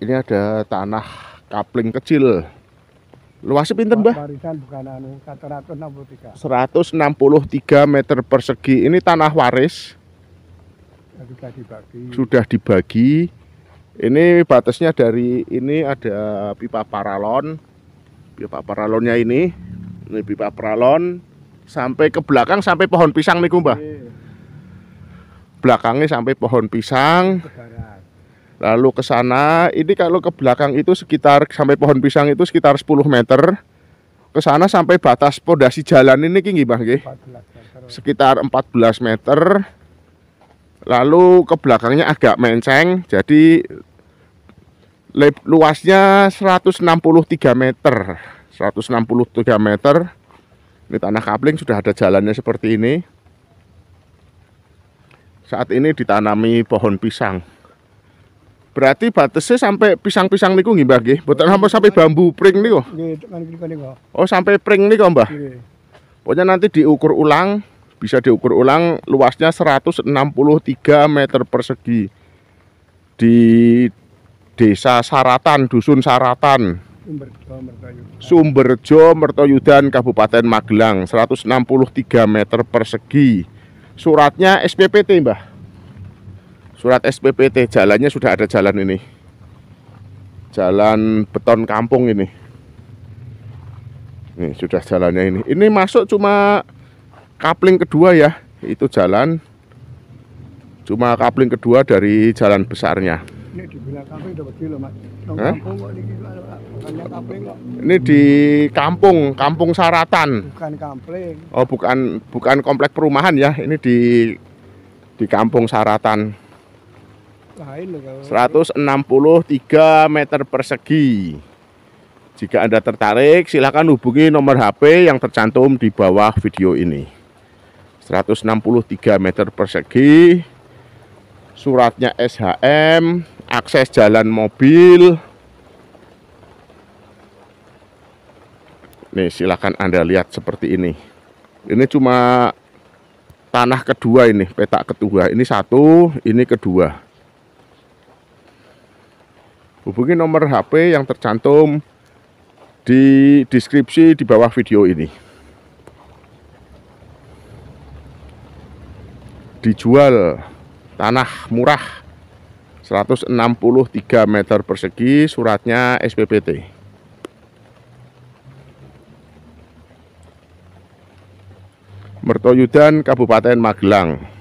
ini ada tanah kapling kecil luasnya pinten mbah? 163 163 anu, meter persegi ini tanah waris sudah dibagi. sudah dibagi ini batasnya dari ini ada pipa paralon pipa paralonnya ini ini pipa paralon sampai ke belakang sampai pohon pisang nih mbah iya. belakangnya sampai pohon pisang lalu ke sana ini kalau ke belakang itu sekitar sampai pohon pisang itu sekitar 10 meter ke sana sampai batas pondasi jalan ini tinggi bang ke? sekitar 14 meter lalu ke belakangnya agak menceng jadi luasnya 163 meter 163 meter ini tanah kapling sudah ada jalannya seperti ini saat ini ditanami pohon pisang Berarti batasnya sampai pisang-pisang niku nggih Mbah nggih. Mboten sampai sampai bambu pring niku. Kan kan oh, sampai pring niku Mbah. Pokoknya nanti diukur ulang, bisa diukur ulang luasnya 163 meter persegi di Desa Saratan, Dusun Saratan. Sumberjo Mertoyudan Kabupaten Magelang 163 meter persegi. Suratnya SPPT, Mbah surat SPPT jalannya sudah ada jalan ini jalan beton kampung ini ini sudah jalannya ini ini masuk cuma kapling kedua ya itu jalan cuma kapling kedua dari jalan besarnya ini di kampung kampung kampung saratan bukan kampling oh bukan bukan komplek perumahan ya ini di di kampung saratan 163 meter persegi. Jika Anda tertarik, silahkan hubungi nomor HP yang tercantum di bawah video ini. 163 meter persegi, suratnya SHM, akses jalan mobil. Nih, silahkan Anda lihat seperti ini. Ini cuma tanah kedua ini, petak kedua. Ini satu, ini kedua hubungi nomor HP yang tercantum di deskripsi di bawah video ini. Dijual tanah murah 163 meter persegi suratnya SPPT. Mertoyudan Kabupaten Magelang